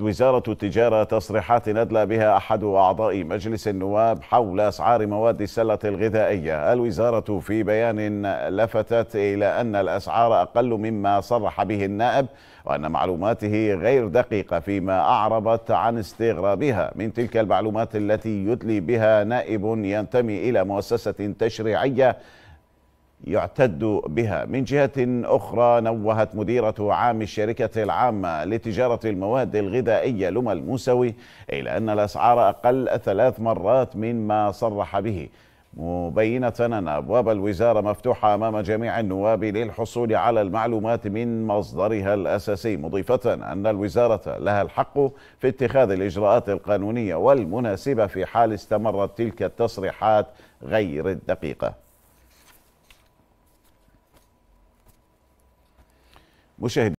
وزارة التجارة تصريحات أدلى بها أحد أعضاء مجلس النواب حول أسعار مواد السلة الغذائية الوزارة في بيان لفتت إلى أن الأسعار أقل مما صرح به النائب وأن معلوماته غير دقيقة فيما أعربت عن استغرابها من تلك المعلومات التي يدلي بها نائب ينتمي إلى مؤسسة تشريعية يعتد بها من جهة أخرى نوهت مديرة عام الشركة العامة لتجارة المواد الغذائية لما الموسوي إلى أن الأسعار أقل ثلاث مرات مما صرح به مبينة أن أبواب الوزارة مفتوحة أمام جميع النواب للحصول على المعلومات من مصدرها الأساسي مضيفة أن الوزارة لها الحق في اتخاذ الإجراءات القانونية والمناسبة في حال استمرت تلك التصريحات غير الدقيقة مشاهدي